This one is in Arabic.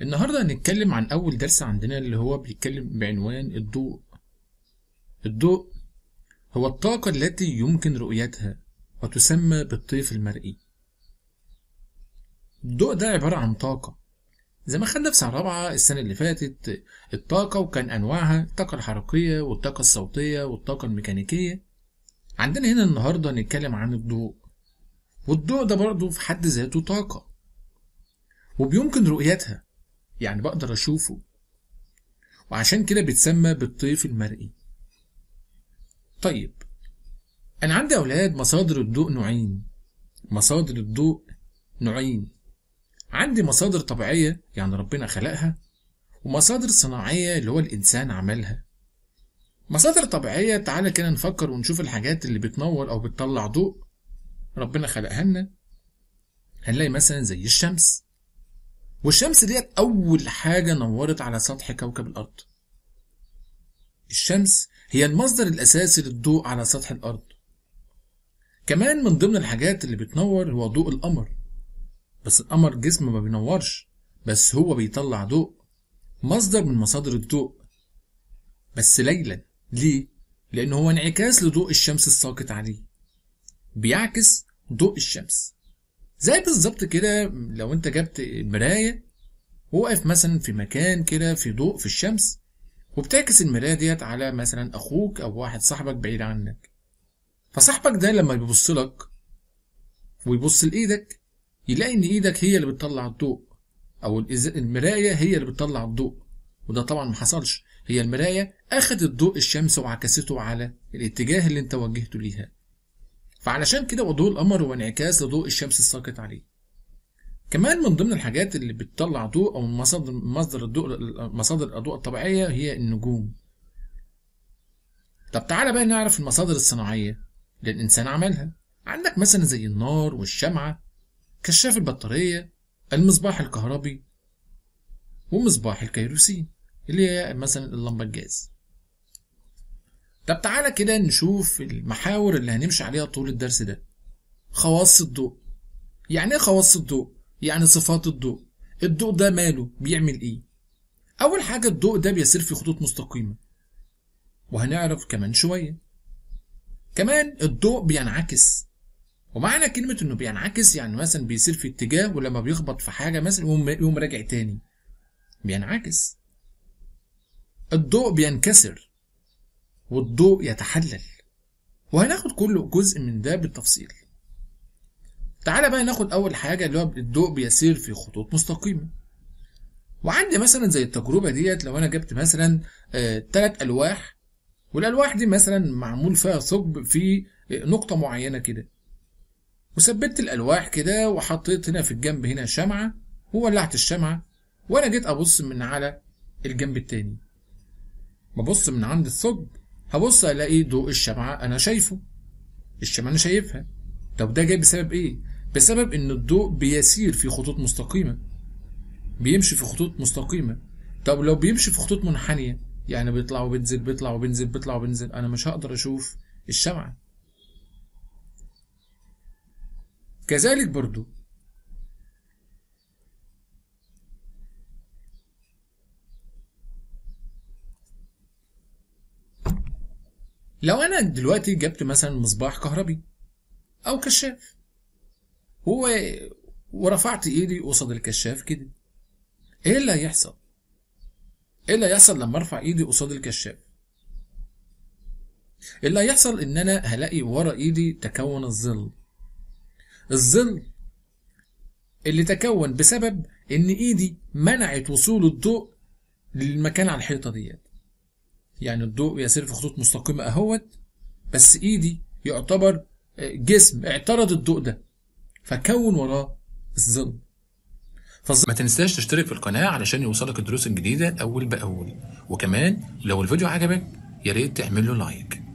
النهارده هنتكلم عن اول درس عندنا اللي هو بيتكلم بعنوان الضوء الضوء هو الطاقة التي يمكن رؤيتها وتسمى بالطيف المرئي الضوء ده عبارة عن طاقة زي ما خدنا في سنة رابعة السنة اللي فاتت الطاقة وكان أنواعها الطاقة الحركية والطاقة الصوتية والطاقة الميكانيكية عندنا هنا النهاردة هنتكلم عن الضوء والضوء ده برضه في حد ذاته طاقة وبيمكن رؤيتها يعني بقدر أشوفه وعشان كده بتسمى بالطيف المرئي طيب أنا عندي أولاد مصادر الضوء نوعين مصادر الضوء نوعين عندي مصادر طبيعية يعني ربنا خلقها ومصادر صناعية اللي هو الإنسان عملها مصادر طبيعية تعالى كده نفكر ونشوف الحاجات اللي بتنور أو بتطلع ضوء ربنا خلقها لنا هنلاقي مثلا زي الشمس والشمس ديت أول حاجة نورت على سطح كوكب الأرض الشمس هي المصدر الأساسي للضوء على سطح الأرض كمان من ضمن الحاجات اللي بتنور هو ضوء القمر بس القمر جسم ما بينورش بس هو بيطلع ضوء مصدر من مصادر الضوء بس ليلا ليه؟ لأن هو انعكاس لضوء الشمس الساقط عليه بيعكس ضوء الشمس زي بالظبط كده لو انت جبت مراية وواقف مثلا في مكان كده في ضوء في الشمس وبتعكس المراية ديت على مثلا أخوك أو واحد صاحبك بعيد عنك فصاحبك ده لما بيبص لك ويبص لإيدك يلاقي إن إيدك هي اللي بتطلع الضوء أو المراية هي اللي بتطلع الضوء وده طبعا ما حصلش هي المراية أخدت ضوء الشمس وعكسته على الاتجاه اللي أنت وجهته ليها فعلشان كده وضوء القمر هو انعكاس لضوء الشمس الساقط عليه كمان من ضمن الحاجات اللي بتطلع ضوء او مصادر مصدر الضوء مصادر الاضواء الطبيعيه هي النجوم طب تعالى بقى نعرف المصادر الصناعيه اللي الانسان عملها عندك مثلا زي النار والشمعه كشاف البطاريه المصباح الكهربي ومصباح الكيروسين اللي هي مثلا اللمبه الجاز طب تعالى كده نشوف المحاور اللي هنمشي عليها طول الدرس ده خواص الضوء يعني ايه خواص الضوء يعني صفات الضوء الضوء ده ماله بيعمل ايه اول حاجه الضوء ده بيسير في خطوط مستقيمه وهنعرف كمان شويه كمان الضوء بينعكس ومعنى كلمة إنه بينعكس يعني مثلا بيسير في اتجاه ولما بيخبط في حاجة مثلا يقوم يقوم راجع تاني بينعكس الضوء بينكسر والضوء يتحلل وهناخد كل جزء من ده بالتفصيل تعالى بقى ناخد اول حاجة اللي هو الضوء بيسير في خطوط مستقيمة وعندي مثلا زي التجربة ديت لو انا جبت مثلا آه، تلات الواح والالواح دي مثلا معمول فيها ثقب في آه، نقطة معينة كده وثبت الالواح كده وحطيت هنا في الجنب هنا شمعة وولعت الشمعة وانا جيت ابص من على الجنب التاني ببص من عند الثقب هبص الاقي ضوء الشمعة انا شايفه الشمعة انا شايفها طب ده جاي بسبب ايه بسبب ان الضوء بيسير في خطوط مستقيمة بيمشي في خطوط مستقيمة طب لو بيمشي في خطوط منحنية يعني بيطلع وبينزل بيطلع وبينزل بيطلع وبينزل انا مش هقدر اشوف الشمعة كذلك برضو لو انا دلوقتي جبت مثلا مصباح كهربي او كشاف هو ورفعت ايدي قصاد الكشاف كده ايه اللي هيحصل ايه اللي هيحصل لما ارفع ايدي قصاد الكشاف اللي هيحصل ان انا هلاقي ورا ايدي تكون الظل الظل اللي تكون بسبب ان ايدي منعت وصول الضوء للمكان على الحيطه ديت يعني الضوء بيسير في خطوط مستقيمة اهوت بس ايدي يعتبر آه، جسم اعترض الضوء ده فكون وراه الظل ما تنساش تشترك في القناة علشان يوصلك الدروس الجديدة أول بأول وكمان لو الفيديو عجبك ياريت تعمله تعمل له لايك